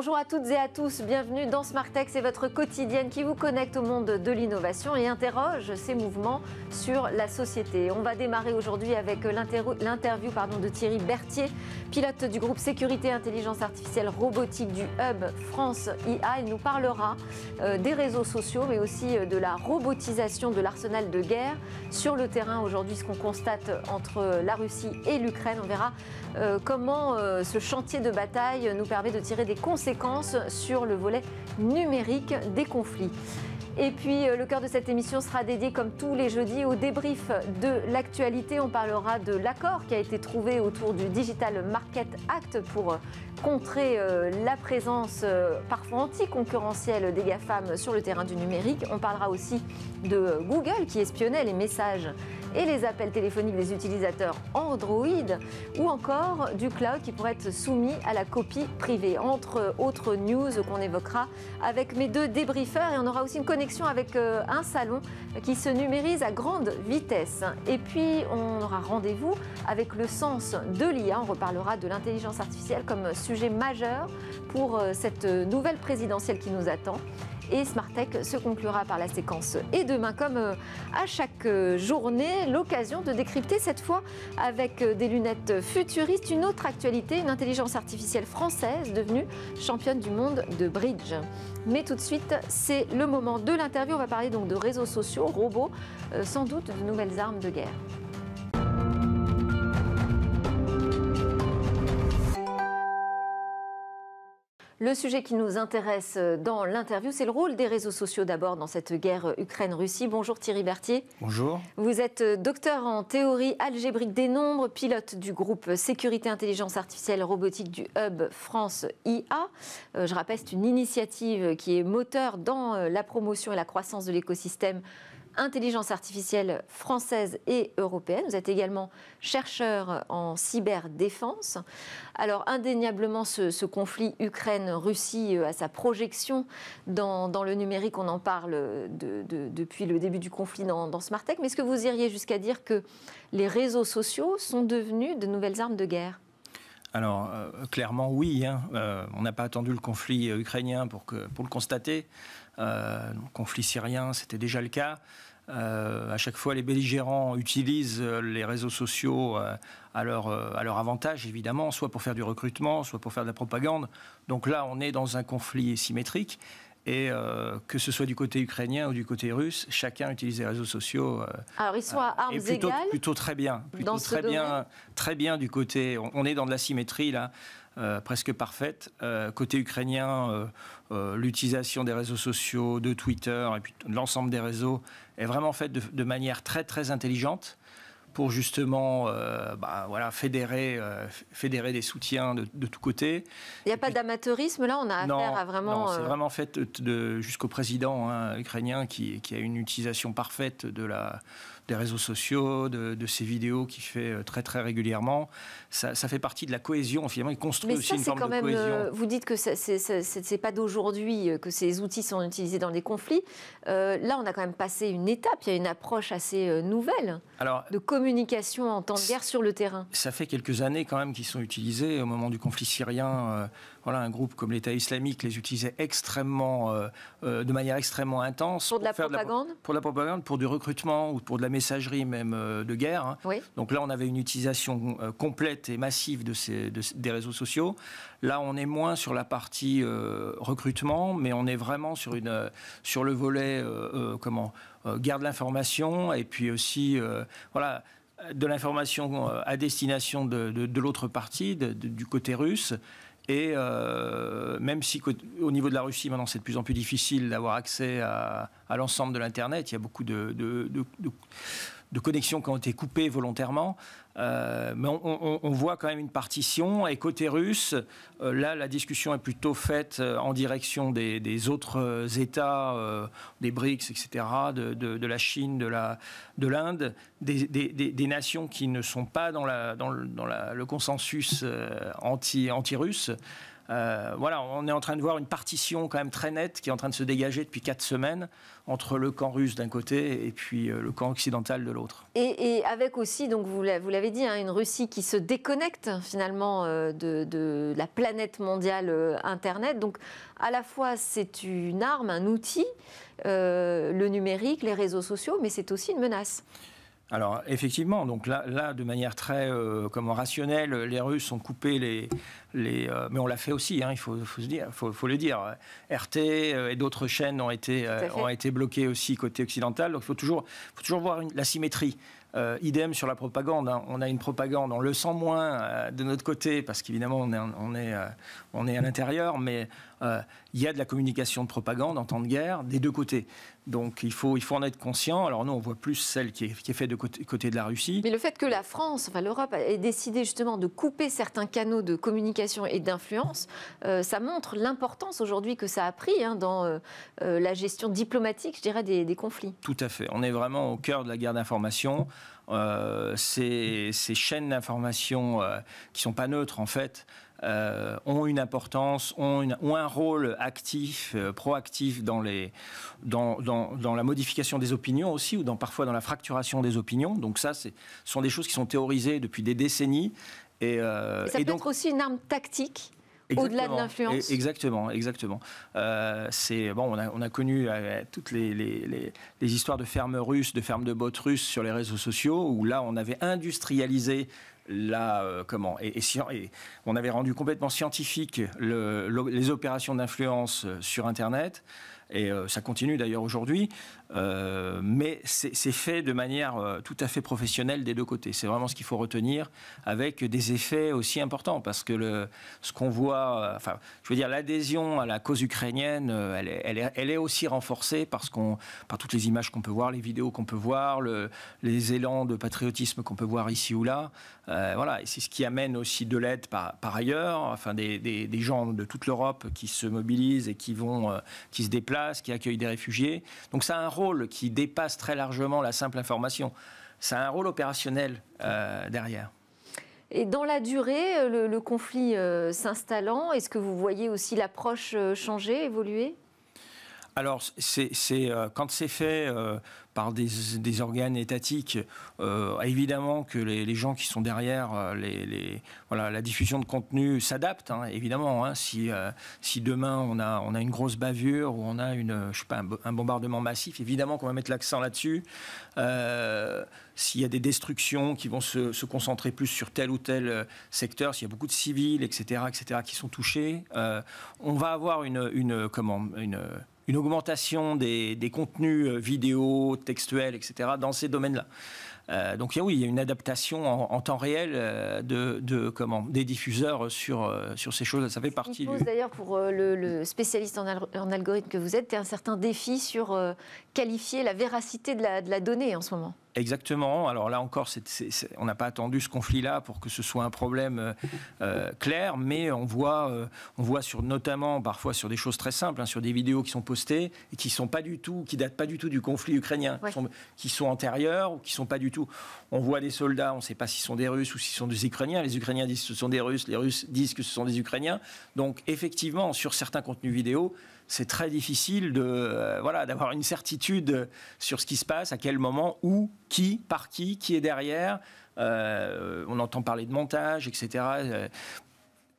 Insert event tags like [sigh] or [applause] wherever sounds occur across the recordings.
Bonjour à toutes et à tous, bienvenue dans Smartex c'est votre quotidienne qui vous connecte au monde de l'innovation et interroge ces mouvements sur la société. On va démarrer aujourd'hui avec l'interview de Thierry Berthier, pilote du groupe Sécurité Intelligence Artificielle Robotique du Hub France IA. Il nous parlera euh, des réseaux sociaux mais aussi euh, de la robotisation de l'arsenal de guerre sur le terrain aujourd'hui, ce qu'on constate entre la Russie et l'Ukraine. On verra euh, comment ce chantier de bataille nous permet de tirer des conséquences sur le volet numérique des conflits. Et puis euh, le cœur de cette émission sera dédié comme tous les jeudis au débrief de l'actualité. On parlera de l'accord qui a été trouvé autour du Digital Market Act pour euh, contrer euh, la présence parfois anticoncurrentielle des GAFAM sur le terrain du numérique. On parlera aussi de Google qui espionnait les messages et les appels téléphoniques des utilisateurs Android ou encore du cloud qui pourrait être soumis à la copie privée. Entre autres news qu'on évoquera avec mes deux débriefeurs et on aura aussi une connexion avec euh, un salon qui se numérise à grande vitesse. Et puis on aura rendez-vous avec le sens de l'IA. On reparlera de l'intelligence artificielle comme sujet majeur pour euh, cette euh, nouvelle présidentielle qui nous attend. Et Smart se conclura par la séquence. Et demain, comme euh, à chaque euh, journée, l'occasion de décrypter cette fois avec euh, des lunettes futuristes une autre actualité, une intelligence artificielle française devenue championne du monde de bridge. Mais tout de suite, c'est le moment de l'interview. On va parler donc de réseaux sociaux, robots, sans doute de nouvelles armes de guerre. Le sujet qui nous intéresse euh, dans l'interview, c'est le rôle des réseaux sociaux d'abord dans cette guerre euh, Ukraine-Russie. Bonjour Thierry Berthier. Bonjour. Vous êtes euh, docteur en théorie algébrique des nombres, pilote du groupe Sécurité Intelligence Artificielle Robotique du Hub France IA. Je rappelle, c'est une initiative qui est moteur dans la promotion et la croissance de l'écosystème intelligence artificielle française et européenne. Vous êtes également chercheur en cyberdéfense. Alors indéniablement, ce, conflit Ukraine-Russie euh, a sa projection dans, le numérique. On en parle depuis le début du conflit dans, dans Smartech. Mais est-ce que vous iriez jusqu'à dire que les réseaux sociaux sont devenus de nouvelles armes de guerre alors euh, clairement oui, hein. euh, on n'a pas attendu le conflit euh, ukrainien pour, le constater. le conflit syrien, c'était déjà le cas. à chaque fois, les belligérants utilisent les réseaux sociaux à leur avantage, évidemment, soit pour faire du recrutement, soit pour faire de la propagande. Donc là, on est dans un conflit symétrique. Et euh, que ce soit du côté ukrainien ou du côté russe, chacun utilise les réseaux sociaux. Euh, Alors ils sont euh, plutôt, très bien. Plutôt très, bien très bien du côté. On, est dans de la symétrie là. presque parfaite. côté ukrainien, l'utilisation des réseaux sociaux, de Twitter et puis l'ensemble des réseaux est vraiment faite de, manière très très intelligente pour justement euh, bah, voilà, fédérer, euh, fédérer des soutiens de, tous côtés. Il n'y a pas d'amateurisme là, on a affaire à vraiment. c'est euh, vraiment fait jusqu'au président hein, ukrainien qui, a une utilisation parfaite de la, des réseaux sociaux, de, ces vidéos qu'il fait euh, très très régulièrement. Ça, fait partie de la cohésion finalement. Il construit aussi une forme quand même, cohésion. Euh, vous dites que c'est pas d'aujourd'hui euh, que ces outils sont utilisés dans les conflits. là, on a quand même passé une étape. Il y a une approche assez nouvelle Alors, de communication en temps de guerre sur le terrain. Ça fait quelques années quand même qu'ils sont utilisés au moment du conflit syrien voilà, un groupe comme l'État islamique les utilisait extrêmement, euh, euh, de manière extrêmement intense. Pour, de la propagande Pour de la propagande, pour du recrutement ou pour de la messagerie même euh, de guerre. Hein. Donc là, on avait une utilisation complète et massive de des réseaux sociaux. Là, on est moins sur la partie recrutement, mais on est vraiment sur, une, sur le volet comment, guerre de l'information et puis aussi voilà, de l'information à destination de, l'autre partie, du côté russe. Et euh, même si au niveau de la Russie, maintenant, c'est de plus en plus difficile d'avoir accès à, l'ensemble de l'Internet, il y a beaucoup de de connexions qui ont été coupées volontairement. Euh, mais on, voit quand même une partition. Et côté russe, euh, là, la discussion est plutôt faite euh, en direction des, autres États, des BRICS, etc., de, la Chine, de l'Inde, de des, des, nations qui ne sont pas dans, le, consensus anti-russe. anti anti russe euh, voilà, on est en train de voir une partition quand même très nette qui est en train de se dégager depuis quatre semaines entre le camp russe d'un côté et puis euh, le camp occidental de l'autre. Et, avec aussi, donc vous l'avez dit, hein, une Russie qui se déconnecte finalement euh, de, la planète mondiale Internet. Donc à la fois c'est une arme, un outil, le numérique, les réseaux sociaux, mais c'est aussi une menace. Alors effectivement, donc là, là de manière très euh, rationnelle, les Russes ont coupé les, les euh, mais on l'a fait aussi, hein, il faut, se dire, faut, le dire. RT euh, et d'autres chaînes ont été ont été bloquées aussi côté occidental. Donc il faut toujours toujours voir la symétrie. idem sur la propagande. Hein. On a une propagande, on le sent moins de notre côté parce qu'évidemment on est, on est, à l'intérieur, mais euh, il y a de la communication de propagande en temps de guerre des deux côtés. Donc il faut, il faut en être conscient. Alors nous, on voit plus celle qui est, faite de côté, de la Russie. Mais le fait que la France, enfin l'Europe, ait décidé justement de couper certains canaux de communication et d'influence, euh, ça montre l'importance aujourd'hui que ça a pris hein, dans euh, la gestion diplomatique, je dirais, des, conflits. Tout à fait. On est vraiment au cœur de la guerre d'information. ces, chaînes d'information qui qui sont pas neutres, en fait, euh, ont une importance, ont, une, un rôle actif, euh, proactif dans, les, dans, la modification des opinions aussi, ou dans, parfois dans la fracturation des opinions. Donc ça, ce sont des choses qui sont théorisées depuis des décennies. Et, euh, ça peut donc, être aussi une arme tactique au-delà de l'influence. Exactement, exactement. c'est bon, on a, connu toutes les, les, les, histoires de fermes russes, de fermes de bottes russes sur les réseaux sociaux, où là, on avait industrialisé euh, comment on avait rendu complètement scientifique les opérations d'influence euh, sur Internet. Et euh, ça continue d'ailleurs aujourd'hui. Euh, mais c'est fait de manière euh, tout à fait professionnelle des deux côtés. C'est vraiment ce qu'il faut retenir avec des effets aussi importants. Parce que le, ce qu'on voit, enfin, je veux dire, l'adhésion à la cause ukrainienne, elle est, aussi renforcée parce qu'on, par toutes les images qu'on peut voir, les vidéos qu'on peut voir, le, les élans de patriotisme qu'on peut voir ici ou là. voilà, et c'est ce qui amène aussi de l'aide par, par, ailleurs, enfin, des, des gens de toute l'Europe qui se mobilisent et qui vont, qui se déplacent qui accueille des réfugiés. Donc ça a un rôle qui dépasse très largement la simple information. Ça a un rôle opérationnel euh, derrière. Et dans la durée, euh, le, conflit euh, s'installant, est-ce que vous voyez aussi l'approche changer, évoluer alors, c'est, quand c'est fait par des, des organes étatiques. Euh, évidemment que les, les, gens qui sont derrière euh, les, voilà, la diffusion de contenu s'adaptent, hein, évidemment. Hein. si, euh, si demain on a, on a une grosse bavure ou on a une, je sais pas, un, bombardement massif, évidemment qu'on va mettre l'accent là-dessus. s'il y a des destructions qui vont se, concentrer plus sur tel ou tel secteur, s'il y a beaucoup de civils, etc., etc., qui sont touchés, on va avoir une, une une augmentation des, contenus euh, vidéo, textuels, etc., dans ces domaines-là. Euh, donc oui, il y a une adaptation en, temps réel euh, de, des diffuseurs sur, sur ces choses. Ça fait partie. Il d'ailleurs pour le, spécialiste en, algorithme que vous êtes, un certain défi sur qualifier la véracité de la donnée en ce moment. Exactement. Alors là encore, on n'a pas attendu ce conflit-là pour que ce soit un problème euh, euh, clair, mais on voit, euh, on voit sur, notamment parfois sur des choses très simples, hein, sur des vidéos qui sont postées et qui sont pas du tout, qui datent pas du tout du conflit ukrainien, qui, sont, antérieures ou qui sont pas du tout. On voit des soldats, on ne sait pas s'ils sont des Russes ou s'ils sont des Ukrainiens. Les Ukrainiens disent que ce sont des Russes, les Russes disent que ce sont des Ukrainiens. Donc effectivement, sur certains contenus vidéo, c'est très difficile de euh, voilà d'avoir une certitude sur ce qui se passe, à quel moment, où, qui, par qui, qui est derrière. Euh, on entend parler de montage, etc. Euh,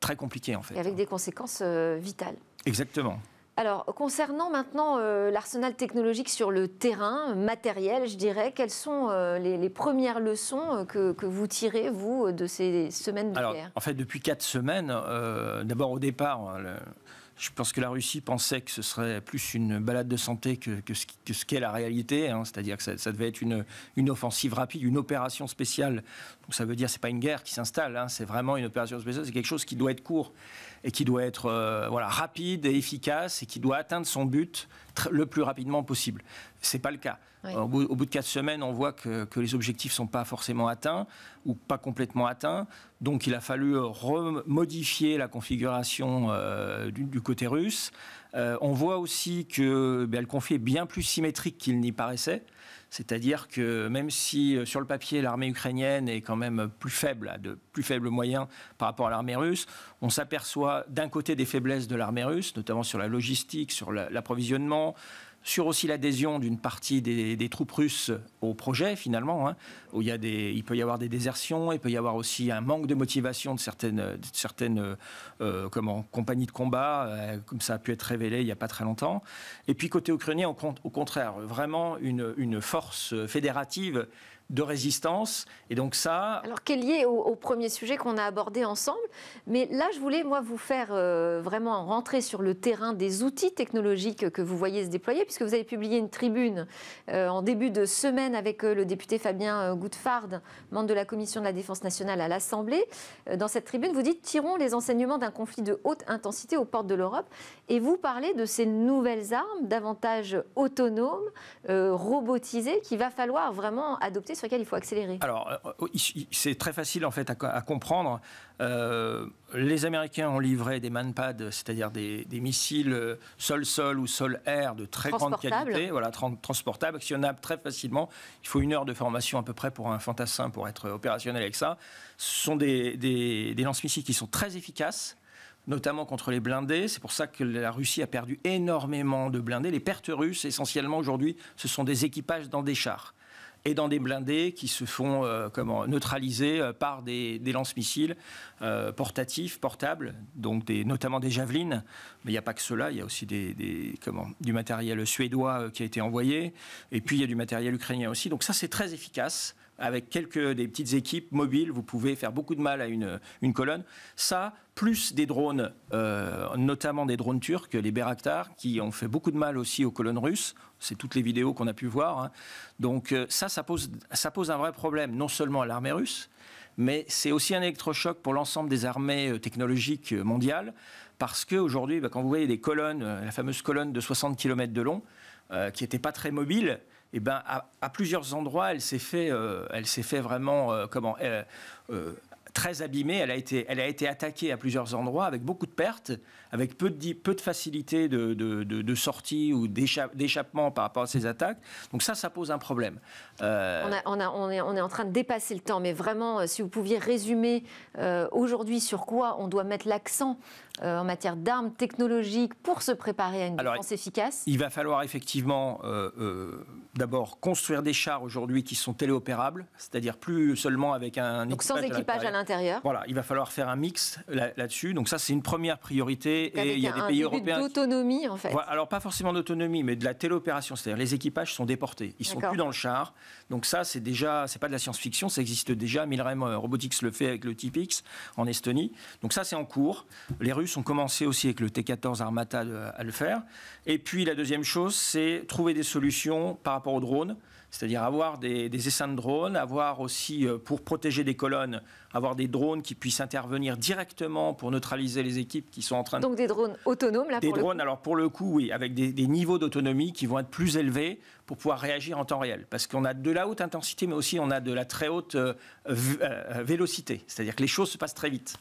très compliqué en fait. avec des conséquences vitales. Exactement. Alors, concernant maintenant l'arsenal technologique sur le terrain, matériel, je dirais, quelles sont les, premières leçons que, que, vous tirez, vous, de ces semaines de guerre En fait, depuis quatre semaines, d'abord au départ, hein, le, je pense que la Russie pensait que ce serait plus une balade de santé que, ce, que qu'est la réalité, hein. c'est-à-dire que ça, devait être une, une offensive rapide, une opération spéciale ça veut dire c'est pas une guerre qui s'installe, hein, c'est vraiment une opération spéciale, c'est quelque chose qui doit être court et qui doit être euh, voilà rapide et efficace et qui doit atteindre son but le plus rapidement possible. Ce n'est pas le cas. Au, bout, de quatre semaines, on voit que, les objectifs ne sont pas forcément atteints ou pas complètement atteints. Donc il a fallu euh, remodifier la configuration euh, du côté russe. Euh, on voit aussi que le conflit est bien plus symétrique qu'il n'y paraissait. C'est-à-dire que même si euh, sur le papier l'armée ukrainienne est quand même plus faible, a de plus faibles moyens par rapport à l'armée russe, on s'aperçoit d'un côté des faiblesses de l'armée russe, notamment sur la logistique, sur l'approvisionnement, sur aussi l'adhésion d'une partie des, des, troupes russes au projet finalement, hein, où il, y a des, il peut y avoir des désertions, il peut y avoir aussi un manque de motivation de certaines, certaines euh, comment, compagnies de combat, euh, comme ça a pu être révélé il n'y a pas très longtemps. Et puis côté ukrainien, au, au contraire, vraiment une, une force fédérative de résistance. Et donc ça... Alors qui est lié au, premier sujet qu'on a abordé ensemble. Mais là, je voulais, moi, vous faire euh, vraiment rentrer sur le terrain des outils technologiques que vous voyez se déployer, puisque vous avez publié une tribune euh, en début de semaine avec euh, le député Fabien Goudfard, membre de la Commission de la Défense nationale à l'Assemblée. dans cette tribune, vous dites, tirons les enseignements d'un conflit de haute intensité aux portes de l'Europe. Et vous parlez de ces nouvelles armes, davantage autonomes, robotisées, qu'il va falloir vraiment adopter il faut accélérer Alors, euh, c'est très facile en fait à, comprendre. Euh, les Américains ont livré des manpads, c'est-à-dire des, missiles sol-sol euh, ou sol-air de très grande qualité, voilà, transportables, actionnables très facilement. Il faut une heure de formation à peu près pour un fantassin pour être opérationnel avec ça. Ce sont des, des lance-missiles qui sont très efficaces notamment contre les blindés. C'est pour ça que la Russie a perdu énormément de blindés. Les pertes russes, essentiellement aujourd'hui, ce sont des équipages dans des chars et dans des blindés qui se font euh, neutraliser euh, par des, lance-missiles euh, portatifs, portables, donc notamment des javelines. Mais il n'y a pas que cela, il y a aussi du matériel suédois qui a été envoyé, et puis il y a du matériel ukrainien aussi. Donc ça, c'est très efficace avec quelques des petites équipes mobiles, vous pouvez faire beaucoup de mal à une, colonne. Ça, plus des drones, euh, notamment des drones turcs, les Beraktar, qui ont fait beaucoup de mal aussi aux colonnes russes. C'est toutes les vidéos qu'on a pu voir. Hein. Donc euh, ça, ça pose, ça pose un vrai problème, non seulement à l'armée russe, mais c'est aussi un électrochoc pour l'ensemble des armées euh, technologiques mondiales, parce qu'aujourd'hui, bah, quand vous voyez des colonnes, la fameuse colonne de 60 km de long, qui n'était pas très mobile, eh ben, à, plusieurs endroits, elle s'est fait, euh, elle s'est fait vraiment, euh, comment, euh, euh très abîmée. Elle a, été, elle a été attaquée à plusieurs endroits avec beaucoup de pertes, avec peu de, peu de facilité de, de, de, sortie ou d'échappement par rapport à ces attaques. Donc ça, ça pose un problème. Euh, on, on, est, on, est, en train de dépasser le temps, mais vraiment, euh, si vous pouviez résumer euh, aujourd'hui sur quoi on doit mettre l'accent en matière d'armes technologiques pour se préparer à une défense efficace Il va falloir effectivement d'abord construire des chars aujourd'hui qui sont téléopérables, c'est-à-dire plus seulement avec un... équipage à l'intérieur voilà, il va falloir faire un mix là-dessus. Donc ça, c'est une première priorité. et il y a des pays européens. D'autonomie, en fait. alors pas forcément d'autonomie, mais de la téléopération. C'est-à-dire les équipages sont déportés, ils sont plus dans le char. Donc ça, c'est déjà, c'est pas de la science-fiction, ça existe déjà. Milrem euh, Robotics le fait avec le Tipix en Estonie. Donc ça, c'est en cours. Les Russes ont commencé aussi avec le T14 Armata euh, à le faire. Et puis la deuxième chose, c'est trouver des solutions par rapport aux drones. C'est-à-dire avoir des, essaims de drones, avoir aussi, euh, pour protéger des colonnes, avoir des drones qui puissent intervenir directement pour neutraliser les équipes qui sont en train de... Donc des drones autonomes, là, Des drones, alors pour le coup, oui, avec des, niveaux d'autonomie qui vont être plus élevés pour pouvoir réagir en temps réel. Parce qu'on a de la haute intensité, mais aussi on a de la très haute euh, euh, vélocité. C'est-à-dire que les choses se passent très vite.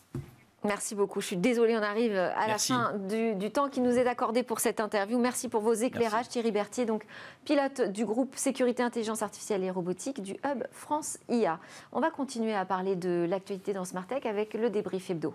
Merci beaucoup. Je suis désolée, on arrive à la fin du, temps qui nous est accordé pour cette interview. Merci pour vos éclairages, Thierry Berthier, donc pilote du groupe Sécurité, Intelligence Artificielle et Robotique du Hub France IA. On va continuer à parler de l'actualité dans Smart Tech avec le débrief hebdo.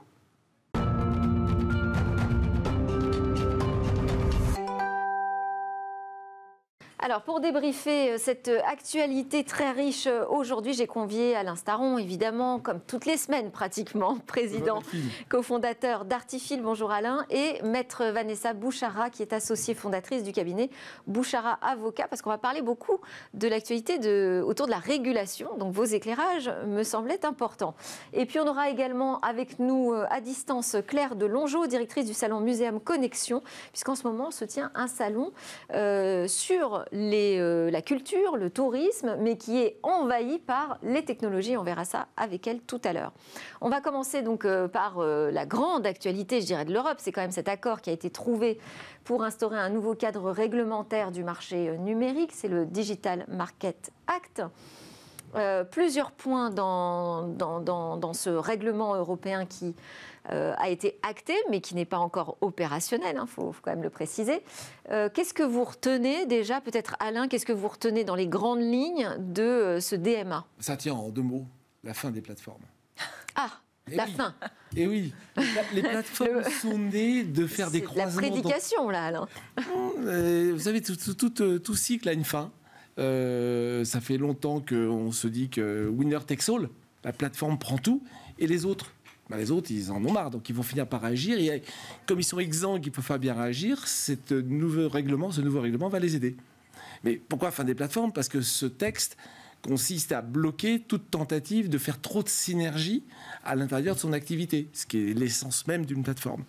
Alors, pour débriefer euh, cette euh, actualité très riche euh, aujourd'hui, j'ai convié Alain Staron, évidemment, comme toutes les semaines pratiquement, [laughs] président, cofondateur d'Artifil. Bonjour Alain. Et maître Vanessa Bouchara, qui est associée fondatrice du cabinet Bouchara Avocat, parce qu'on va parler beaucoup de l'actualité autour de la régulation. Donc, vos éclairages me semblaient importants. Et puis, on aura également avec nous à distance Claire de Longeau, directrice du salon Muséum Connexion, puisqu'en ce moment se tient un salon sur euh, la culture, le tourisme, mais qui est envahi par les technologies. On verra ça avec elle tout à l'heure. On va commencer donc euh, par euh, la grande actualité, je dirais, de l'Europe. C'est quand même cet accord qui a été trouvé pour instaurer un nouveau cadre réglementaire du marché numérique. C'est le Digital Market Act. plusieurs points dans, dans, ce règlement européen qui euh, a été acté, mais qui n'est pas encore opérationnel, il hein, faut, quand même le préciser. Euh, qu'est-ce que vous retenez déjà, peut-être Alain, qu'est-ce que vous retenez dans les grandes lignes de euh, ce DMA Ça tient en deux mots, la fin des plateformes. [laughs] Ah eh la fin. Et eh oui, les plateformes [laughs] sont nées de faire des croisements. La prédication, là, Alain. vous savez, tout, tout, tout, cycle a une fin. ça fait longtemps qu'on se dit que winner takes all, la plateforme prend tout, et les autres bah, les autres, ils en ont marre, donc ils vont finir par agir. Et euh, comme ils sont exsangues, ils peuvent pas bien agir. cette nouveau règlement, ce nouveau règlement va les aider. Mais pourquoi fin des plateformes Parce que ce texte consiste à bloquer toute tentative de faire trop de synergie à l'intérieur de son activité, ce qui est l'essence même d'une plateforme.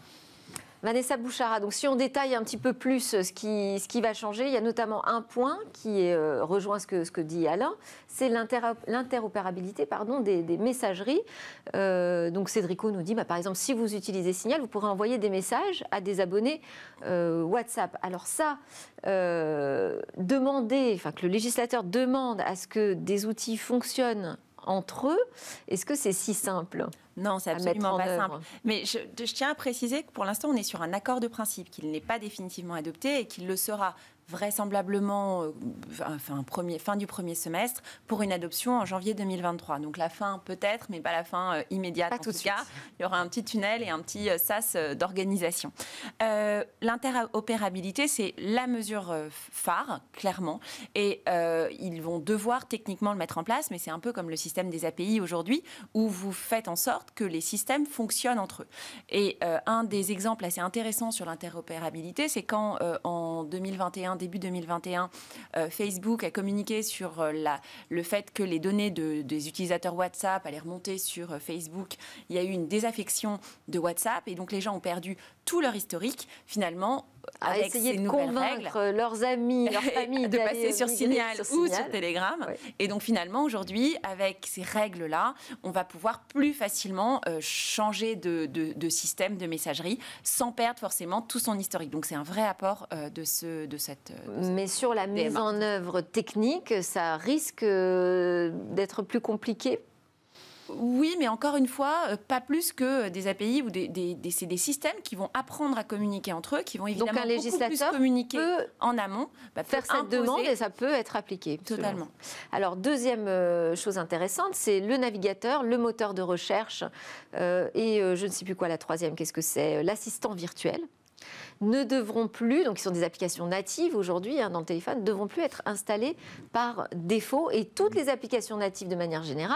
Vanessa Bouchara, donc si on détaille un petit peu plus euh, ce qui, va changer, il y a notamment un point qui euh, rejoint ce que, ce que dit Alain, c'est l'interopérabilité des, messageries. Euh, donc Cédrico nous dit, bah, par exemple, si vous utilisez Signal, vous pourrez envoyer des messages à des abonnés WhatsApp. Alors ça, demander, enfin que le législateur demande à ce que des outils fonctionnent entre eux. Est-ce que c'est si simple non, c'est absolument pas simple. Mais je, tiens à préciser que pour l'instant, on est sur un accord de principe, qu'il n'est pas définitivement adopté et qu'il le sera vraisemblablement euh, enfin, premier, fin du premier semestre pour une adoption en janvier 2023. Donc la fin peut-être, mais pas la fin euh, immédiate en tout, cas. Il y aura un petit tunnel et un petit euh, sas d'organisation. L'interopérabilité, c'est la mesure phare, clairement, et ils vont devoir techniquement le mettre en place, mais c'est un peu comme le système des API aujourd'hui, où vous faites en sorte que les systèmes fonctionnent entre eux. Et un des exemples assez intéressants sur l'interopérabilité, c'est quand en 2021, début 2021, euh, Facebook a communiqué sur euh, le fait que les données des utilisateurs WhatsApp allaient remonter sur euh, Facebook. Il y a eu une désaffection de WhatsApp et donc les gens ont perdu tout leur historique, finalement, à avec essayer de convaincre leurs amis, leurs [laughs] familles de passer sur Signal ou sur Telegram. Et donc finalement aujourd'hui, avec ces règles-là, on va pouvoir plus facilement euh, changer de, système de messagerie sans perdre forcément tout son historique. Donc c'est un vrai apport euh, de, ce, euh, de cette. Mais sur la mise en œuvre technique, ça risque d'être plus compliqué oui, mais encore une fois, euh, pas plus que euh, des API ou des, systèmes qui vont apprendre à communiquer entre eux, qui vont évidemment Donc plus communiquer en amont, bah, faire cette demande et ça peut être appliqué. Totalement. Alors deuxième euh, chose intéressante, c'est le navigateur, le moteur de recherche et je ne sais plus quoi la troisième, qu'est-ce que c'est L'assistant virtuel ne devront plus, donc ils sont des applications natives aujourd'hui hein, dans le téléphone, ne devront plus être installées par défaut. Et toutes les applications natives de manière générale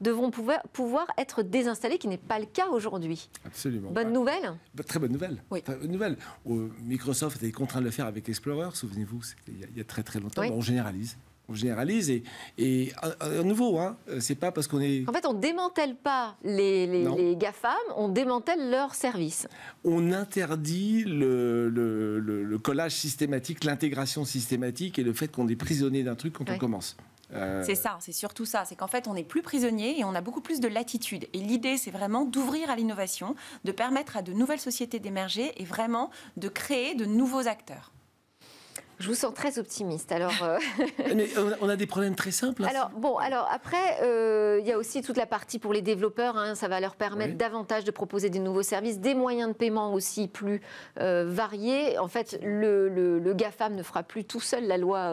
devront pouvoir, pouvoir être désinstallées, ce qui n'est pas le cas aujourd'hui. Absolument. Bonne nouvelle bah, Très bonne nouvelle. Oui. Très bonne nouvelle. Microsoft était contraint de le faire avec Explorer, souvenez-vous, il y, a très très longtemps. on généralise on généralise et, à, nouveau, hein, euh, c'est pas parce qu'on est. En fait, on démantèle pas les, GAFAM, on démantèle leurs services. On interdit le, collage systématique, l'intégration systématique et le fait qu'on est prisonnier d'un truc quand on commence. Euh, c'est ça, c'est surtout ça. C'est qu'en fait, on n'est plus prisonnier et on a beaucoup plus de latitude. Et l'idée, c'est vraiment d'ouvrir à l'innovation, de permettre à de nouvelles sociétés d'émerger et vraiment de créer de nouveaux acteurs. Je vous sens très optimiste. Alors, euh. [laughs] on a des problèmes très simples. Hein. Alors bon, alors après, euh, il y a aussi toute la partie pour les développeurs. Hein. ça va leur permettre davantage de proposer des nouveaux services, des moyens de paiement aussi plus euh, variés. En fait, le, gafam ne fera plus tout seul la loi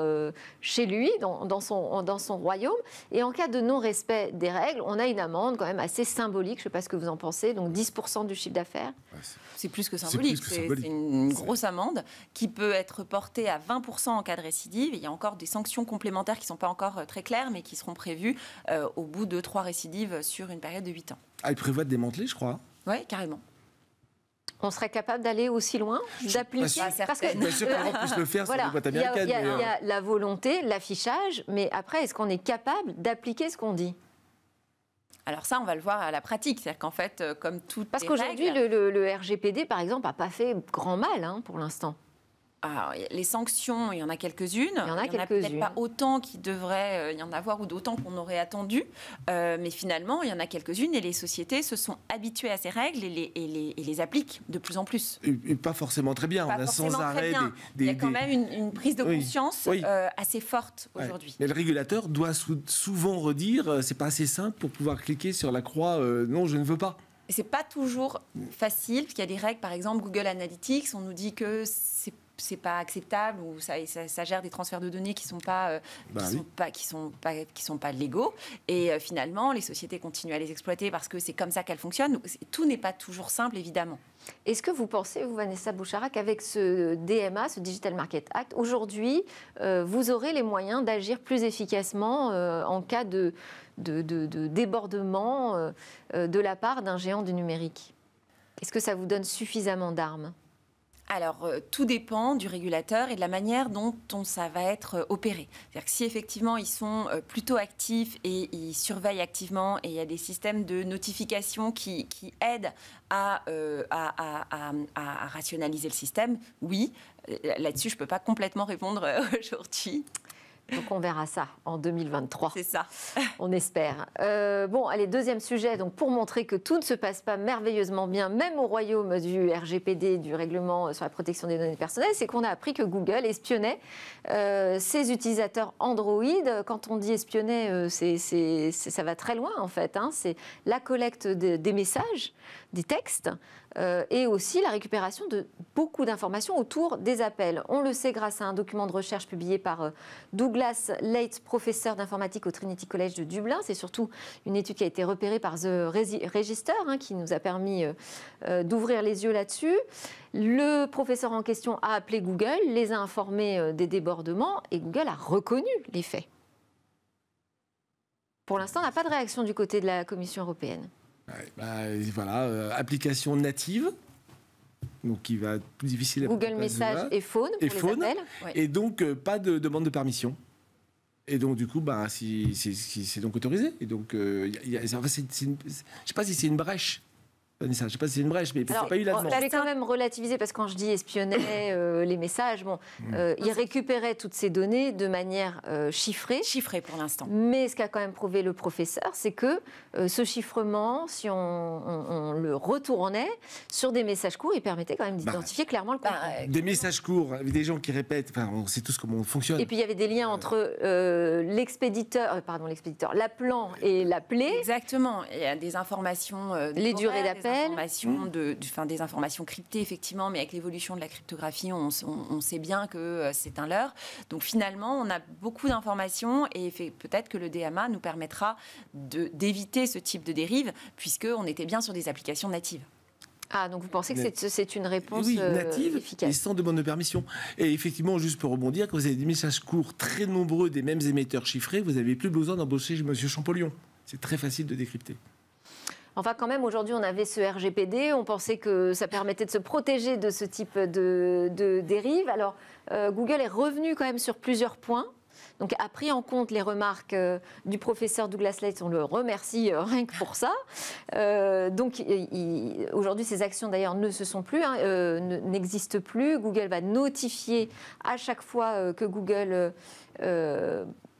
chez lui, dans, son, dans son royaume. Et en cas de non-respect des règles, on a une amende quand même assez symbolique. Je ne sais pas ce que vous en pensez. Donc 10% du chiffre d'affaires c'est plus que symbolique. C'est une grosse amende qui peut être portée à 20% en cas de récidive. Il y a encore des sanctions complémentaires qui ne sont pas encore euh, très claires, mais qui seront prévues euh, au bout de trois récidives sur une période de 8 ans. Ah, il prévoit de démanteler, je crois. Oui, carrément. On serait capable d'aller aussi loin, d'appliquer. Parce que qu'on puisse le faire y a euh. la volonté, l'affichage, mais après, est-ce qu'on est capable d'appliquer ce qu'on dit alors ça, on va le voir à la pratique, cest à qu'en fait, euh, comme tout... Parce qu'aujourd'hui, le, RGPD, par exemple, n'a pas fait grand mal hein, pour l'instant. Alors, les sanctions, il y en a quelques-unes. Il y en a, peut-être pas autant qu'il devrait euh, y en avoir ou d'autant qu'on aurait attendu. Euh, mais finalement, il y en a quelques-unes et les sociétés se sont habituées à ces règles et les, et les, appliquent de plus en plus. Et pas forcément très bien. on a sans arrêt des, Il y a quand même une, prise de conscience euh, assez forte aujourd'hui. Mais le régulateur doit souvent redire c'est pas assez simple pour pouvoir cliquer sur la croix non, je ne veux pas. c'est pas toujours facile, parce qu'il y a des règles, par exemple Google Analytics, on nous dit que c'est c'est pas acceptable ou ça, gère des transferts de données qui sont pas, euh, ben qui, sont pas qui sont pas légaux et euh, finalement les sociétés continuent à les exploiter parce que c'est comme ça qu'elles fonctionnent. Tout n'est pas toujours simple évidemment. Est-ce que vous pensez, vous Vanessa Bouchara, qu'avec ce DMA, ce Digital Market Act, aujourd'hui, euh, vous aurez les moyens d'agir plus efficacement en cas de, de, de débordement de la part d'un géant du numérique Est-ce que ça vous donne suffisamment d'armes alors, euh, tout dépend du régulateur et de la manière dont ça va être euh, opéré. C'est-à-dire que si effectivement ils sont euh, plutôt actifs et ils surveillent activement et il y a des systèmes de notification qui, aident à, rationaliser le système, oui, là-dessus je ne peux pas complètement répondre [laughs] aujourd'hui. Donc on verra ça en 2023. C'est ça. [laughs] On espère. Euh, bon, allez, deuxième sujet. Donc pour montrer que tout ne se passe pas merveilleusement bien, même au royaume du RGPD, du règlement sur la protection des données personnelles, c'est qu'on a appris que Google espionnait euh, ses utilisateurs Android. Quand on dit espionner, euh, c'est, ça va très loin en fait. Hein. C'est la collecte des messages, des textes euh, et aussi la récupération de beaucoup d'informations autour des appels. On le sait grâce à un document de recherche publié par euh, Douglas Leight, professeur d'informatique au Trinity College de Dublin. C'est surtout une étude qui a été repérée par The Register hein, qui nous a permis euh, d'ouvrir les yeux là-dessus. Le professeur en question a appelé Google, les a informés des débordements et Google a reconnu les faits. Pour l'instant, on n'a pas de réaction du côté de la Commission européenne. Bah, voilà, euh, application native. Donc, qui va être plus difficile à Google Message et Phone. et, les et donc, euh, pas de demande de permission. Et donc, du coup, bah, c'est donc autorisé. Et donc, euh, je ne sais pas si c'est une brèche je ne sais pas si c'est une brèche, mais il n'y pas eu la demande. Je quand même relativiser, parce que quand je dis espionner [coughs] euh, les messages, bon, mm. euh, il récupérait toutes ces données de manière euh, chiffrée. Chiffrée pour l'instant. Mais ce qu'a quand même prouvé le professeur, c'est que ce chiffrement, si on, le retournait sur des messages courts, il permettait quand même bah, d'identifier bah, clairement le contenu. Bah, des messages courts, des gens qui répètent, enfin, on sait tous comment on fonctionne. Et puis il y avait des liens entre l'expéditeur, pardon, l'expéditeur, l'appelant et l'appelé. Exactement, il y a des informations. les durées d'appel Mm. des informations cryptées, effectivement, mais avec l'évolution de la cryptographie, on, sait bien que euh, c'est un leurre. Donc finalement, on a beaucoup d'informations et peut-être que le DMA nous permettra d'éviter ce type de dérive, puisqu'on était bien sur des applications natives. Ah, donc vous pensez que c'est une réponse euh, native efficace. sans demande de permission. Et effectivement, juste pour rebondir, quand vous avez des messages courts très nombreux des mêmes émetteurs chiffrés, vous n'avez plus besoin d'embaucher M. Champollion. C'est très facile de décrypter. Enfin, quand même, aujourd'hui, on avait ce RGPD. On pensait que ça permettait de se protéger de ce type de, dérive. Alors, euh, Google est revenu quand même sur plusieurs points donc a pris en compte les remarques euh, du professeur Douglas Light. on le remercie euh, rien que pour ça. donc aujourd'hui, ces actions d'ailleurs ne se sont plus, hein, n'existent plus. Google va notifier à chaque fois que Google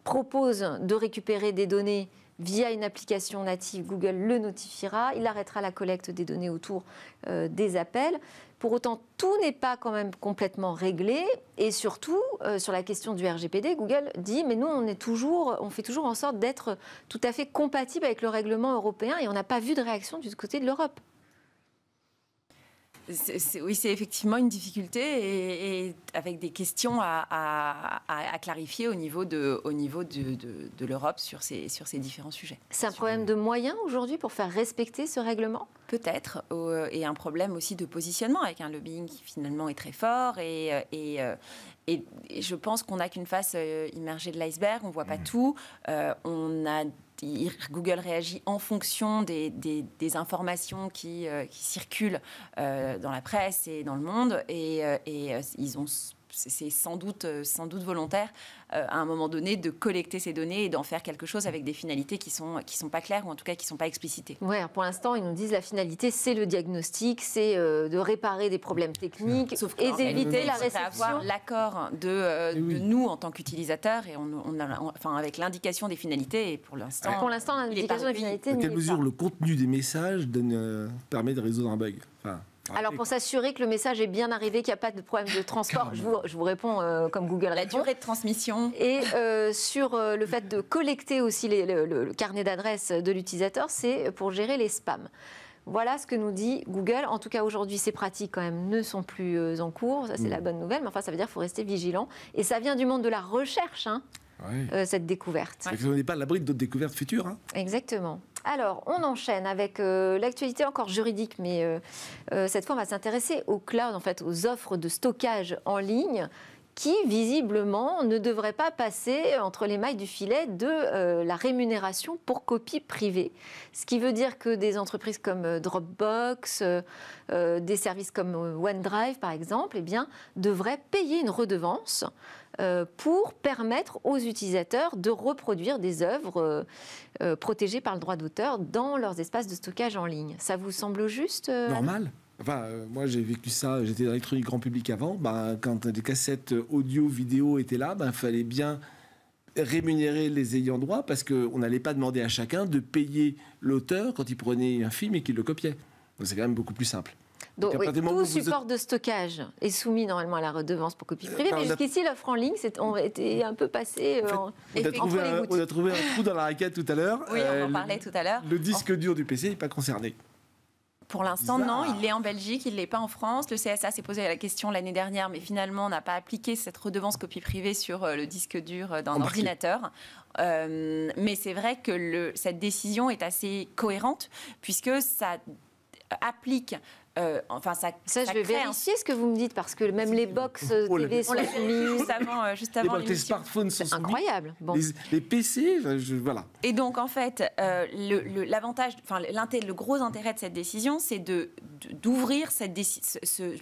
propose de récupérer des données via une application native, Google le notifiera, il arrêtera la collecte des données autour euh, des appels. Pour autant, tout n'est pas quand même complètement réglé. Et surtout, euh, sur la question du RGPD, Google dit mais nous, on, toujours, on fait toujours en sorte d'être tout à fait compatible avec le règlement européen et on n'a pas vu de réaction du côté de l'Europe oui, c'est effectivement une difficulté et, avec des questions à, clarifier au niveau de, niveau de, l'Europe sur ces, sur ces différents sujets. C'est un problème de moyens aujourd'hui pour faire respecter ce règlement Peut-être, euh, et un problème aussi de positionnement avec un lobbying qui finalement est très fort et, euh, et, euh, et, je pense qu'on n'a qu'une face euh, immergée de l'iceberg, on ne voit pas mmh. tout. Euh, Google réagit en fonction des, informations qui, euh, circulent dans la presse et dans le monde. et ils ont c'est sans doute, euh, sans doute volontaire, euh, à un moment donné, de collecter ces données et d'en faire quelque chose avec des finalités qui ne sont, qui sont pas claires ou en tout cas qui ne sont pas explicitées. Ouais, pour l'instant, ils nous disent la finalité, c'est le diagnostic, c'est euh, de réparer des problèmes techniques et d'éviter la réception. l'accord de, avoir eh de, nous en tant qu'utilisateurs et on, enfin, avec l'indication des finalités. Et pour l'instant, pour l'instant l'indication des finalités. Dans quelle mesure le contenu des messages permet de résoudre un bug alors pour s'assurer que le message est bien arrivé, qu'il n'y a pas de problème de transport, je vous, réponds euh, comme Google La durée de transmission. Et euh, sur euh, le fait de collecter aussi le, carnet d'adresse de l'utilisateur, c'est pour gérer les spams. Voilà ce que nous dit Google. En tout cas, aujourd'hui, ces pratiques, quand même, ne sont plus en cours. c'est la mm. bonne nouvelle. Mais enfin, ça veut dire qu'il faut rester vigilant. Et ça vient du monde de la recherche, hein, cette découverte. Ouais. On n'est pas l'abri d'autres découvertes futures. Hein. Exactement. Alors, on enchaîne avec euh, l'actualité encore juridique, mais euh, euh, cette fois, on va s'intéresser au cloud, en fait, aux offres de stockage en ligne qui, visiblement, ne devrait pas passer entre les mailles du filet de euh, la rémunération pour copie privée. Ce qui veut dire que des entreprises comme euh, Dropbox, euh, des services comme OneDrive, par exemple, eh bien, devraient payer une redevance pour permettre aux utilisateurs de reproduire des œuvres protégées par le droit d'auteur dans leurs espaces de stockage en ligne. Ça vous semble juste Normal Enfin, euh, moi j'ai vécu ça, j'étais dans l'électronique grand public avant. Bah, quand des cassettes euh, audio, vidéo étaient là, il bah, fallait bien rémunérer les ayants droit parce qu'on n'allait pas demander à chacun de payer l'auteur quand il prenait un film et qu'il le copiait. Donc c'est quand même beaucoup plus simple. Donc, tout support de stockage est soumis normalement à la redevance pour copie privée, bah, mais jusqu'ici, l'offre en ligne, on était un peu passé euh, On, a trouvé un, trou dans la raquette tout à l'heure. Oui, on en parlait tout à l'heure. Le disque oh. dur du PC n'est pas concerné. Pour l'instant, non. Il est en Belgique, il n'est l'est pas en France. Le CSA s'est posé la question l'année dernière, mais finalement, on n'a pas appliqué cette redevance copie privée sur euh, le disque dur euh, d'un ordinateur. Euh, mais c'est vrai que cette décision est assez cohérente, puisque ça applique euh, enfin, ça, je vais vérifier ce que vous me dites parce que même les box euh, TV sont mis Juste avant, euh, juste avant les, smartphones sont incroyable. Les, PC, voilà. Et donc en fait, l'avantage, enfin le gros intérêt de cette décision, c'est de d'ouvrir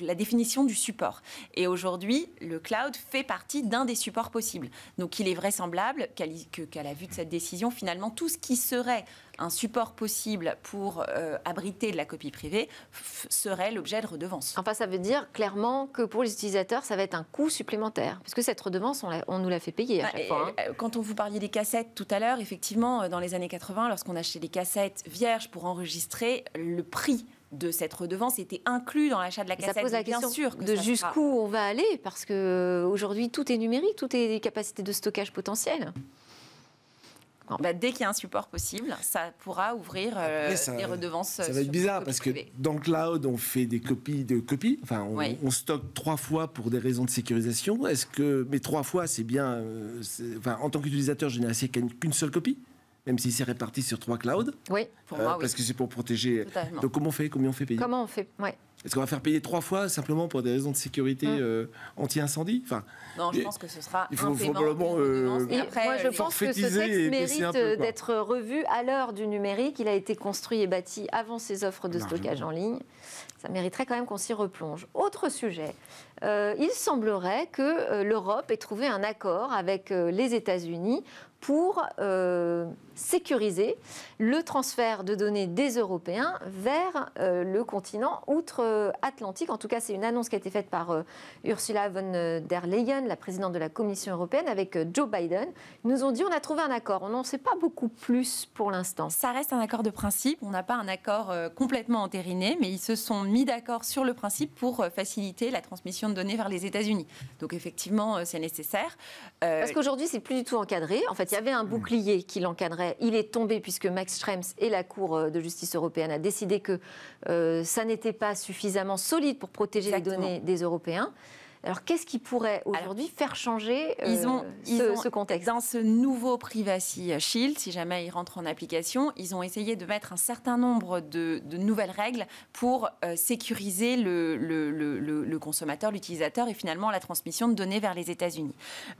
la définition du support. Et aujourd'hui, le cloud fait partie d'un des supports possibles. Donc il est vraisemblable qu'à la vue de cette décision, finalement, tout ce qui serait un support possible pour euh, abriter de la copie privée serait l'objet de redevance. Enfin, ça veut dire clairement que pour les utilisateurs, ça va être un coût supplémentaire, parce que cette redevance, on, nous l'a fait payer à bah, chaque fois. Hein. Euh, quand on vous parlait des cassettes tout à l'heure, effectivement, euh, dans les années 80, lorsqu'on achetait des cassettes vierges pour enregistrer, le prix de cette redevance était inclus dans l'achat de la cassette. Ça pose la question de jusqu'où on va aller, parce que aujourd'hui tout est numérique, tout est des capacités de stockage potentielles. Bah, dès qu'il y a un support possible, ça pourra ouvrir euh, des redevances. Ça euh, va être bizarre parce que dans le cloud, on fait des copies de copies. Enfin, on, stocke trois fois pour des raisons de sécurisation. Est-ce que mais trois fois, c'est bien. Euh, en tant qu'utilisateur, je n'ai assez qu'une seule copie même si c'est réparti sur trois clouds. Oui, Parce que c'est pour protéger. Donc, comment on fait Combien on fait payer Comment on fait ouais. Est-ce qu'on va faire payer trois fois simplement pour des raisons de sécurité mm. euh, anti-incendie enfin, Non, je pense que ce sera. Il faut probablement. Euh, après, je euh, pense que ce texte mérite d'être revu à l'heure du numérique. Il a été construit et bâti avant ces offres de stockage en ligne. Ça mériterait quand même qu'on s'y replonge. Autre sujet. il semblerait que l'Europe ait trouvé un accord avec les États-Unis pour sécuriser le transfert de données des Européens vers euh, le continent outre-Atlantique. En tout cas, c'est une annonce qui a été faite par euh, Ursula von euh, der Leyen, la présidente de la Commission européenne, avec Joe Biden. Ils nous ont dit on a trouvé un accord. On n'en sait pas beaucoup plus pour l'instant. Ça reste un accord de principe. On n'a pas un accord complètement entériné, mais ils se sont mis d'accord sur le principe pour faciliter la transmission de données vers les États-Unis. Donc effectivement, c'est nécessaire. Parce qu'aujourd'hui, c'est plus du tout encadré. En fait, il y avait un hmm. bouclier qui l'encadrait il est tombé puisque Max Schrems et la Cour euh, de justice européenne a décidé que euh, ça n'était pas suffisamment solide pour protéger les données des Européens. Alors qu'est-ce qui pourrait aujourd'hui faire changer euh, ils ont, ce, contexte Dans ce nouveau Privacy Shield, si jamais il rentre en application, ils ont essayé de mettre un certain nombre de, nouvelles règles pour euh, sécuriser le, le, consommateur, l'utilisateur et finalement la transmission de données vers les États-Unis.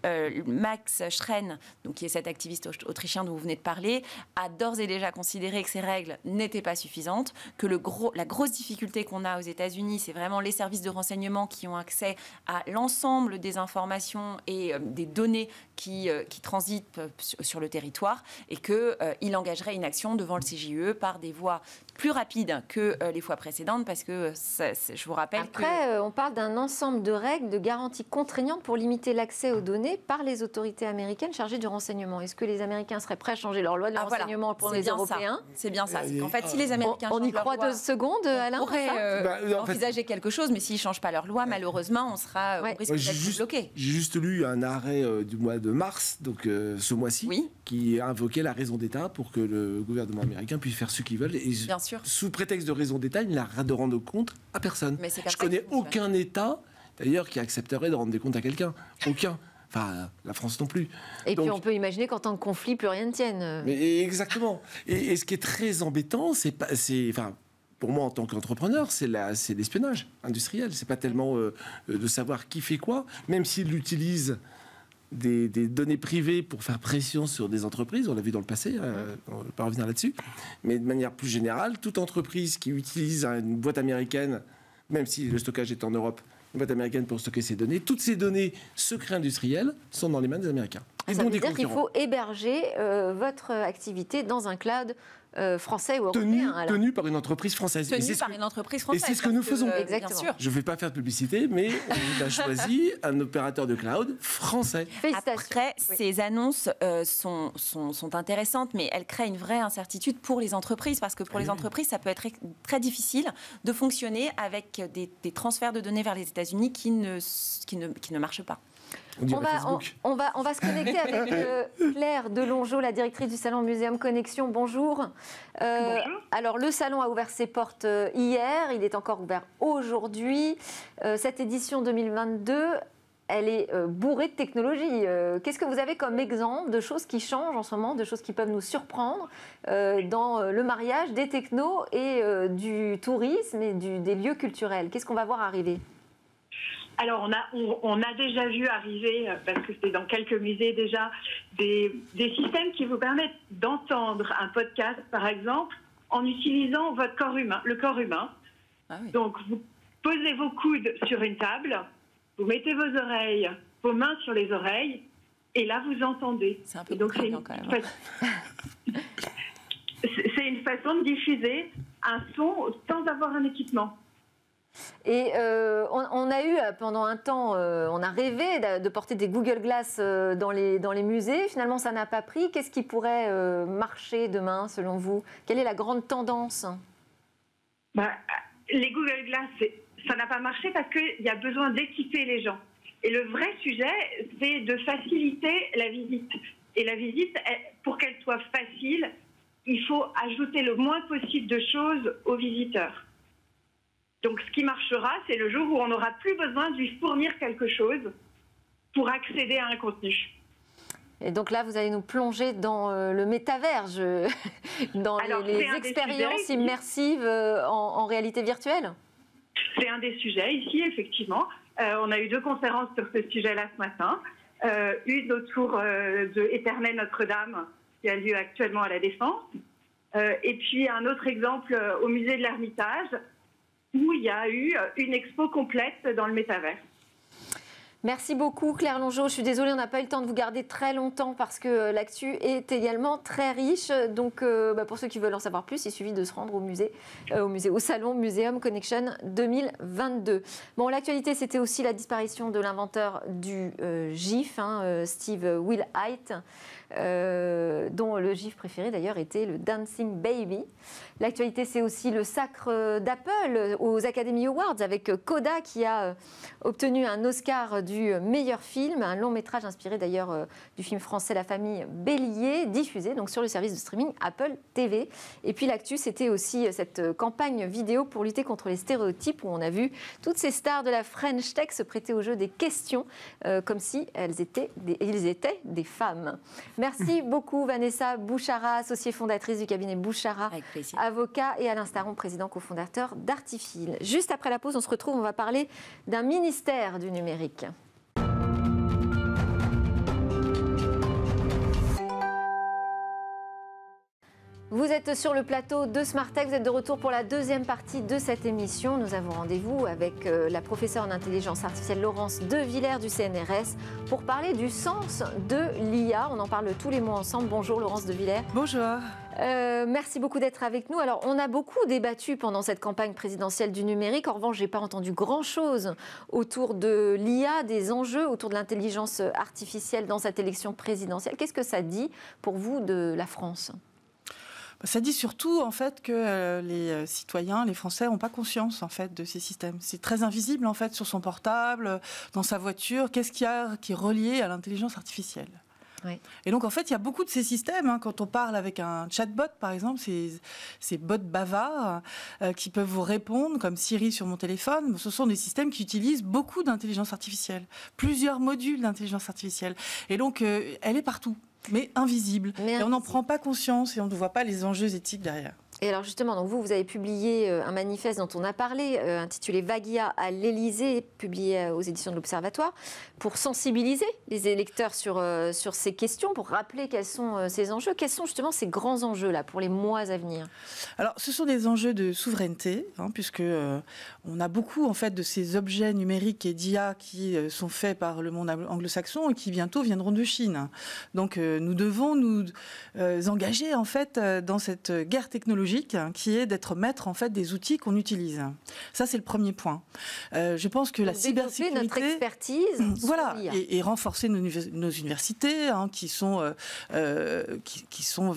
Euh, Max schren donc, qui est cet activiste autrichien dont vous venez de parler, a d'ores et déjà considéré que ces règles n'étaient pas suffisantes, que le gros, la grosse difficulté qu'on a aux États-Unis, c'est vraiment les services de renseignement qui ont accès à l'ensemble des informations et euh, des données qui, euh, qui transitent euh, sur le territoire et qu'il engagerait une action devant le CJE par des voies plus rapide que euh, les fois précédentes parce que euh, je vous rappelle Après, euh, on parle d'un ensemble de règles, de garanties contraignantes pour limiter l'accès aux données par les autorités américaines chargées du renseignement. Est-ce que les Américains seraient prêts à changer leur loi de renseignement ah, pour les Européens C'est bien ça. En fait, si les Américains on, on y croit deux secondes, Alain. On pourrait bah, envisager quelque chose, mais s'ils changent pas leur loi, malheureusement, on sera risque juste, bloqué. J'ai juste lu un arrêt du mois de mars, donc ce mois-ci, qui invoquait la raison d'État pour que le gouvernement américain puisse faire ce qu'il veut. Et sous prétexte de raison d'État, il n'a rien de rendre compte à personne. Je connais aucun État, d'ailleurs, qui accepterait de rendre des comptes à quelqu'un. Aucun. Enfin, la France non plus. Et puis on peut imaginer qu'en temps de conflit, plus rien ne tienne. exactement. et, ce qui est très embêtant, c'est pas, c'est, enfin, pour moi en tant qu'entrepreneur, c'est l'espionnage industriel. C'est pas tellement euh, euh, de savoir qui fait quoi, même s'il l'utilise des, données privées pour faire pression sur des entreprises. On l'a vu dans le passé, hein, on ne va pas revenir là-dessus. Mais de manière plus générale, toute entreprise qui utilise une boîte américaine, même si le stockage est en Europe, une boîte américaine pour stocker ses données, toutes ces données secrets industrielles sont dans les mains des Américains. Ah, ça veut dire qu'il faut héberger euh, votre activité dans un cloud euh, français ou Tenu, par une entreprise française. Tenu française. Et c'est ce que nous faisons. Euh, Je ne vais pas faire de publicité, mais on a choisi un opérateur de cloud français. Après, ces annonces euh, sont, sont, intéressantes, mais elles créent une vraie incertitude pour les entreprises, parce que pour les entreprises, ça peut être très difficile de fonctionner avec des, transferts de données vers les États-Unis qui ne, qui, ne, qui ne marchent pas. On va, se connecter avec [laughs] euh, Claire Delongeau, la directrice du Salon Muséum Connexion. Bonjour. Euh, alors, le salon a ouvert ses portes euh, hier, il est encore ouvert aujourd'hui. cette édition 2022, elle est bourrée de technologies. Qu'est-ce que vous avez comme exemple de choses qui changent en ce moment, de choses qui peuvent nous surprendre dans le mariage des technos et du tourisme et des lieux culturels Qu'est-ce qu'on va voir arriver alors on a déjà vu arriver euh, parce que c'est dans quelques musées déjà des, systèmes qui vous permettent d'entendre un podcast par exemple en utilisant votre corps humain, le corps humain. Ah donc vous posez vos coudes sur une table, vous mettez vos oreilles, vos mains sur les oreilles et là vous entendez. C'est un peu donc c'est quand même. Hein. [laughs] c'est une façon de diffuser un son sans avoir un équipement. Et euh, on, a eu euh, pendant un temps, euh, on a rêvé de, porter des Google Glass dans les, musées. Finalement, ça n'a pas pris. Qu'est-ce qui pourrait marcher demain, selon vous Quelle est la grande tendance bah, Les Google Glass, ça n'a pas marché parce qu'il y a besoin d'équiper les gens. Et le vrai sujet, c'est de faciliter la visite. Et la visite, pour qu'elle soit facile, il faut ajouter le moins possible de choses aux visiteurs. Donc ce qui marchera, c'est le jour où on n'aura plus besoin de lui fournir quelque chose pour accéder à un contenu. Et donc là, vous allez nous plonger dans euh, le métavers, [laughs] dans les, expériences immersives euh, en, réalité virtuelle C'est un des sujets ici, effectivement. Euh, on a eu deux conférences sur ce sujet-là ce matin. une autour de Éternel Notre-Dame, qui a lieu actuellement à la Défense. et puis un autre exemple au musée de l'Ermitage, où il y a eu euh, une expo complète dans le métavers. Merci beaucoup Claire Longeau. Je suis désolée, on n'a pas eu le temps de vous garder très longtemps parce que euh, l'actu est également très riche. Donc euh, bah, pour ceux qui veulent en savoir plus, il suffit de se rendre au musée, au musée, au salon Museum Connection 2022. Bon, l'actualité, c'était aussi la disparition de l'inventeur du GIF, hein, Steve Wilhite. Euh, dont le gif préféré d'ailleurs était le Dancing Baby. L'actualité, c'est aussi le sacre d'Apple aux Academy Awards avec Coda qui a euh, obtenu un Oscar du meilleur film, un long métrage inspiré d'ailleurs euh, du film français La famille Bélier, diffusé donc sur le service de streaming Apple TV. Et puis l'actu, c'était aussi cette campagne vidéo pour lutter contre les stéréotypes où on a vu toutes ces stars de la French Tech se prêter au jeu des questions comme si elles étaient ils étaient des femmes. Merci [laughs] beaucoup, Vanessa Bouchara, associée fondatrice du cabinet Bouchara, avocat, et Alain Staron, président cofondateur d'Artifile. Juste après la pause, on se retrouve, on va parler d'un ministère du numérique. Vous êtes sur le plateau de Smart Vous êtes de retour pour la deuxième partie de cette émission. Nous avons rendez-vous avec euh, la professeure en intelligence artificielle Laurence De Villers du CNRS pour parler du sens de l'IA. On en parle tous les mois ensemble. Bonjour Laurence De Villers. Bonjour. Euh, merci beaucoup d'être avec nous. Alors, on a beaucoup débattu pendant cette campagne présidentielle du numérique. En revanche, n'ai pas entendu grand-chose autour de l'IA, des enjeux autour de l'intelligence artificielle dans cette élection présidentielle. Qu'est-ce que ça dit pour vous de la France ça dit surtout en fait que euh, les euh, citoyens, les Français, n'ont pas conscience en fait de ces systèmes. C'est très invisible en fait sur son portable, dans sa voiture. Qu'est-ce qu'il y a qui est relié à l'intelligence artificielle Et donc, en fait, il y a beaucoup de ces systèmes. Hein. Quand on parle avec un chatbot, par exemple, ces, bots bavards euh, qui peuvent vous répondre, comme Siri sur mon téléphone, ce sont des systèmes qui utilisent beaucoup d'intelligence artificielle, plusieurs modules d'intelligence artificielle. Et donc, elle est partout mais invisible. et on n'en prend pas conscience et on ne voit pas les enjeux éthiques derrière. Et alors justement, donc vous, vous avez publié euh, un manifeste dont on a parlé, euh, intitulé Vagia à l'Elysée, publié euh, aux éditions de l'Observatoire, pour sensibiliser les électeurs sur, sur ces questions, pour rappeler quels sont ces enjeux. Quels sont justement ces grands enjeux là pour les mois à venir Alors ce sont des enjeux de souveraineté, hein, puisque on a beaucoup en fait de ces objets numériques et d'IA qui sont faits par le monde anglo-saxon et qui bientôt viendront de Chine. Donc nous devons nous engager en fait dans cette guerre technologique Hein, qui est d'être maître en fait des outils qu'on utilise. Ça c'est le premier point. Euh, je pense que la cybersécurité, notre expertise, [clears throat] voilà, et, renforcer nos, universités hein, qui sont euh, euh, qui, sont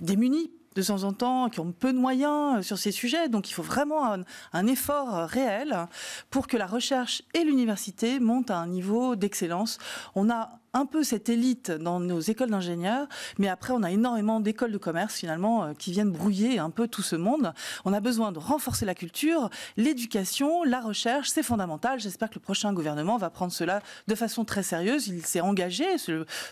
démunies de temps en temps, qui ont peu de moyens sur ces sujets. Donc il faut vraiment un, effort réel pour que la recherche et l'université montent à un niveau d'excellence. On a un peu cette élite dans nos écoles d'ingénieurs, mais après on a énormément d'écoles de commerce finalement euh, qui viennent brouiller un peu tout ce monde. On a besoin de renforcer la culture, l'éducation, la recherche, c'est fondamental. J'espère que le prochain gouvernement va prendre cela de façon très sérieuse. Il s'est engagé,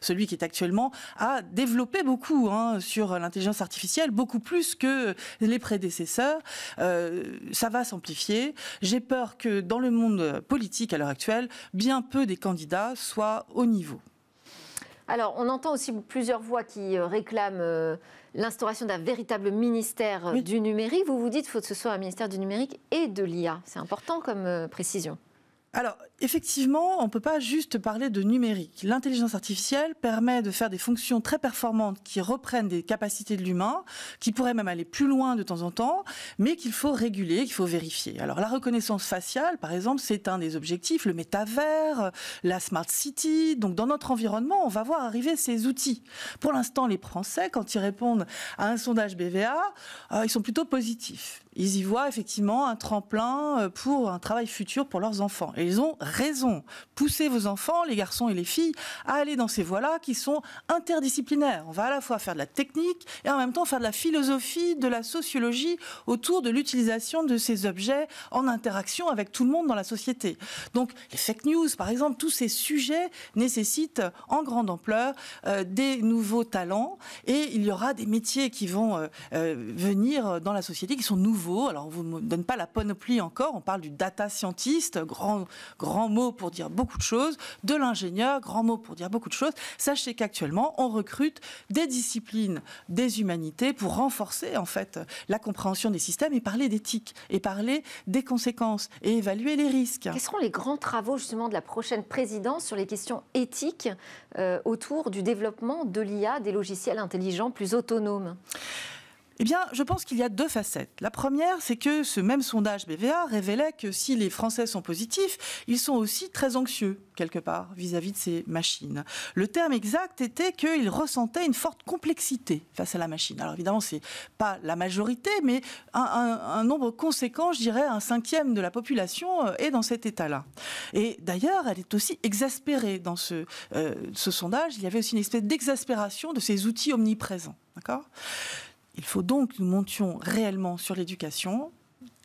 celui qui est actuellement, à développer beaucoup hein, sur l'intelligence artificielle, beaucoup plus que les prédécesseurs. Euh, ça va s'amplifier. J'ai peur que dans le monde politique à l'heure actuelle, bien peu des candidats soient au niveau. Alors, on entend aussi plusieurs voix qui euh, réclament euh, l'instauration d'un véritable ministère euh, du numérique. Vous vous dites qu'il faut que ce soit un ministère du numérique et de l'IA. C'est important comme précision. Alors, effectivement, on ne peut pas juste parler de numérique. L'intelligence artificielle permet de faire des fonctions très performantes qui reprennent des capacités de l'humain, qui pourraient même aller plus loin de temps en temps, mais qu'il faut réguler, qu'il faut vérifier. Alors, la reconnaissance faciale, par exemple, c'est un des objectifs, le métavers, la smart city. Donc, dans notre environnement, on va voir arriver ces outils. Pour l'instant, les Français, quand ils répondent à un sondage BVA, euh, ils sont plutôt positifs ils y voient effectivement un tremplin euh, pour un travail futur pour leurs enfants. Et ils ont raison. Poussez vos enfants, les garçons et les filles, à aller dans ces voies-là qui sont interdisciplinaires. On va à la fois faire de la technique et en même temps faire de la philosophie, de la sociologie autour de l'utilisation de ces objets en interaction avec tout le monde dans la société. Donc les fake news, par exemple, tous ces sujets nécessitent en grande ampleur euh, des nouveaux talents et il y aura des métiers qui vont euh, venir dans la société qui sont nouveaux alors, on vous donne pas la panoplie encore. On parle du data scientist, grand, grand mot pour dire beaucoup de choses, de l'ingénieur, grand mot pour dire beaucoup de choses. Sachez qu'actuellement, on recrute des disciplines des humanités pour renforcer, en fait, la compréhension des systèmes et parler d'éthique et parler des conséquences et évaluer les risques. Quels seront les grands travaux, justement, de la prochaine présidence sur les questions éthiques euh, autour du développement de l'IA, des logiciels intelligents plus autonomes eh bien, je pense qu'il y a deux facettes. La première, c'est que ce même sondage BVA révélait que si les Français sont positifs, ils sont aussi très anxieux, quelque part, vis-à-vis de ces machines. Le terme exact était qu'ils ressentaient une forte complexité face à la machine. Alors évidemment, n'est pas la majorité, mais un, nombre conséquent, je dirais un cinquième de la population euh, est dans cet état-là. Et d'ailleurs, elle est aussi exaspérée dans ce, euh, ce sondage. Il y avait aussi une espèce d'exaspération de ces outils omniprésents. D'accord il faut donc que nous montions réellement sur l'éducation,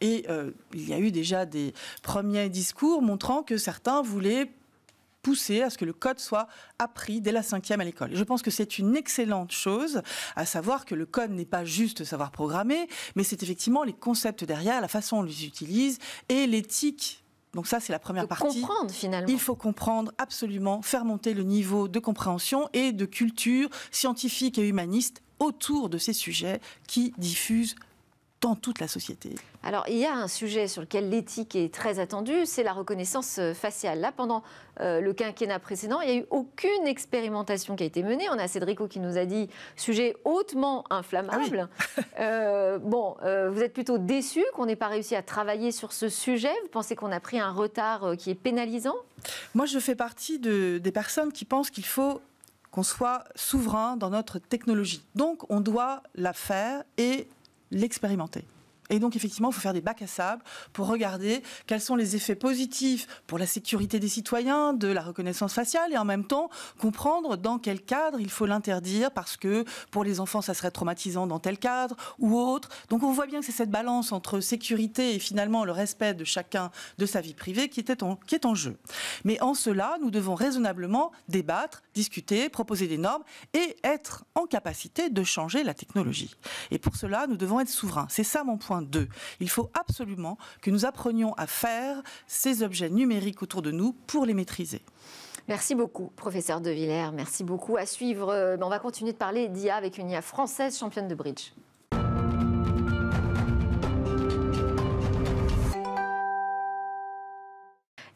et euh, il y a eu déjà des premiers discours montrant que certains voulaient pousser à ce que le code soit appris dès la cinquième à l'école. Je pense que c'est une excellente chose, à savoir que le code n'est pas juste savoir programmer, mais c'est effectivement les concepts derrière, la façon dont on les utilise et l'éthique donc ça, c'est la première faut partie. Comprendre finalement. Il faut comprendre absolument, faire monter le niveau de compréhension et de culture scientifique et humaniste autour de ces sujets qui diffusent dans toute la société. Alors, il y a un sujet sur lequel l'éthique est très attendue, c'est la reconnaissance euh, faciale. Là, pendant euh, le quinquennat précédent, il n'y a eu aucune expérimentation qui a été menée. On a Cédrico qui nous a dit sujet hautement inflammable. Ah [laughs] euh, bon, vous êtes plutôt déçu qu'on n'ait pas réussi à travailler sur ce sujet Vous pensez qu'on a pris un retard qui est pénalisant Moi, je fais partie de, des personnes qui pensent qu'il faut qu'on soit souverain dans notre technologie. Donc on doit la faire et l'expérimenter. Et donc, effectivement, il faut faire des bacs à sable pour regarder quels sont les effets positifs pour la sécurité des citoyens de la reconnaissance faciale et en même temps comprendre dans quel cadre il faut l'interdire parce que pour les enfants, ça serait traumatisant dans tel cadre ou autre. Donc, on voit bien que c'est cette balance entre sécurité et finalement le respect de chacun de sa vie privée qui, était en, qui est en jeu. Mais en cela, nous devons raisonnablement débattre, discuter, proposer des normes et être en capacité de changer la technologie. Et pour cela, nous devons être souverains. C'est ça mon point il faut absolument que nous apprenions à faire ces objets numériques autour de nous pour les maîtriser. Merci beaucoup, professeur De Villers. Merci beaucoup. À suivre, euh, ben, on va continuer de parler d'IA avec une IA française championne de bridge.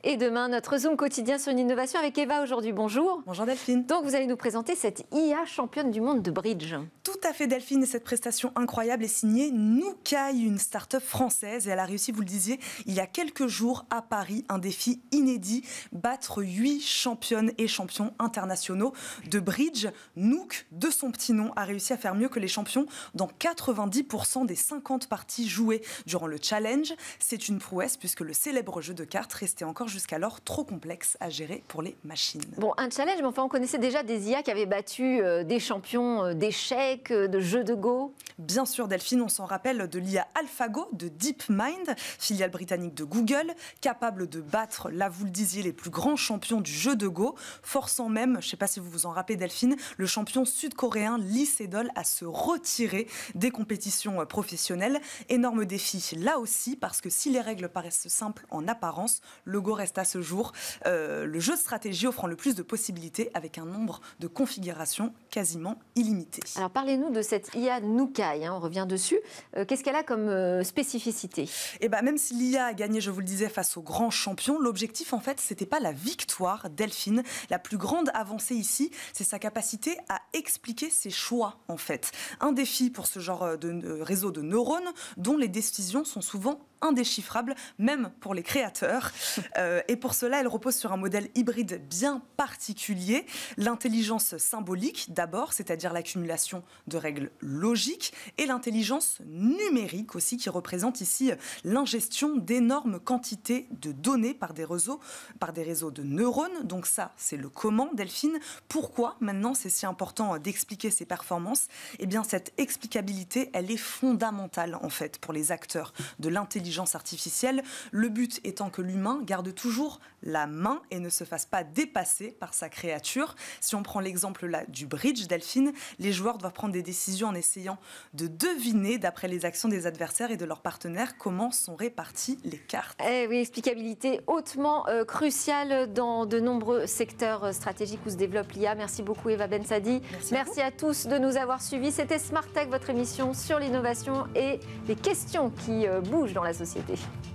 Et demain, notre Zoom quotidien sur une innovation avec Eva aujourd'hui. Bonjour. Bonjour Delphine. Donc, vous allez nous présenter cette IA championne du monde de bridge tout à fait Delphine et cette prestation incroyable est signée Noukai, une start-up française. Et elle a réussi, vous le disiez, il y a quelques jours à Paris, un défi inédit battre huit championnes et champions internationaux de bridge. Nook, de son petit nom, a réussi à faire mieux que les champions dans 90% des 50 parties jouées durant le challenge. C'est une prouesse puisque le célèbre jeu de cartes restait encore jusqu'alors trop complexe à gérer pour les machines. Bon, un challenge, mais enfin, on connaissait déjà des IA qui avaient battu euh, des champions euh, d'échecs euh, de jeux de Go Bien sûr, Delphine, on s'en rappelle de l'IA AlphaGo de DeepMind, filiale britannique de Google, capable de battre, là vous le disiez, les plus grands champions du jeu de Go, forçant même, je ne sais pas si vous vous en rappelez Delphine, le champion sud-coréen Lee Sedol à se retirer des compétitions euh, professionnelles. Énorme défi là aussi, parce que si les règles paraissent simples en apparence, le Go reste à ce jour euh, le jeu de stratégie offrant le plus de possibilités avec un nombre de configurations quasiment illimité. Parlez-nous de cette IA Nukai, hein, on revient dessus. Euh, qu'est-ce qu'elle a comme euh, spécificité Eh ben, même si l'IA a gagné, je vous le disais, face aux grands champions, l'objectif en fait, ce c'était pas la victoire Delphine. La plus grande avancée ici, c'est sa capacité à expliquer ses choix en fait. Un défi pour ce genre euh, de réseau de neurones dont les décisions sont souvent indéchiffrable, même pour les créateurs. [laughs] Euh, et pour cela, elle repose sur un modèle hybride bien particulier. L'intelligence symbolique, d'abord, c'est-à-dire l'accumulation de règles logiques, et l'intelligence numérique aussi, qui représente ici euh, l'ingestion d'énormes quantités de données par des réseaux, par des réseaux de neurones. Donc ça, c'est le comment, Delphine. Pourquoi maintenant c'est si important euh, d'expliquer ces performances Eh bien, cette explicabilité, elle est fondamentale en fait pour les acteurs de l'intelligence l'intelligence artificielle, le but étant que l'humain garde toujours la main et ne se fasse pas dépasser par sa créature. Si on prend l'exemple là du bridge Delphine, les joueurs doivent prendre des décisions en essayant de deviner, d'après les actions des adversaires et de leurs partenaires, comment sont réparties les cartes. Et eh oui, explicabilité hautement euh, cruciale dans de nombreux secteurs euh, stratégiques où se développe l'IA. Merci beaucoup Eva Bensadi. Merci, Merci à, tous de nous avoir suivis. C'était Smart Tech, votre émission sur l'innovation et les questions qui euh, bougent dans la société. Caso Simples.